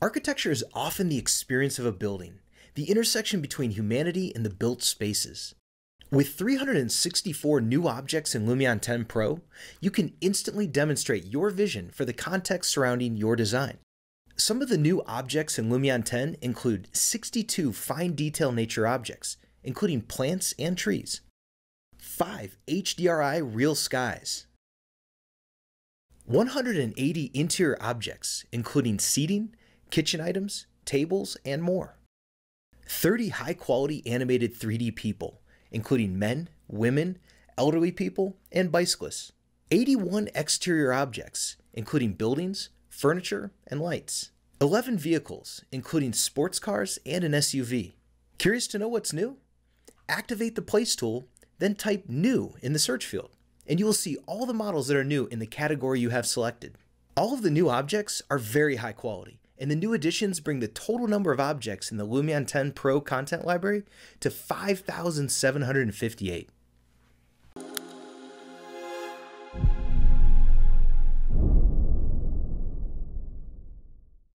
Architecture is often the experience of a building, the intersection between humanity and the built spaces. With 364 new objects in Lumion 10 Pro, you can instantly demonstrate your vision for the context surrounding your design. Some of the new objects in Lumion 10 include 62 fine detail nature objects, including plants and trees, 5 HDRI real skies, 180 interior objects, including seating, kitchen items, tables, and more. 30 high quality animated 3D people, including men, women, elderly people, and bicyclists. 81 exterior objects, including buildings, furniture, and lights. 11 vehicles, including sports cars and an SUV. Curious to know what's new? Activate the Place tool, then type New in the search field, and you will see all the models that are new in the category you have selected. All of the new objects are very high quality, and the new additions bring the total number of objects in the Lumion 10 Pro content library to 5,758.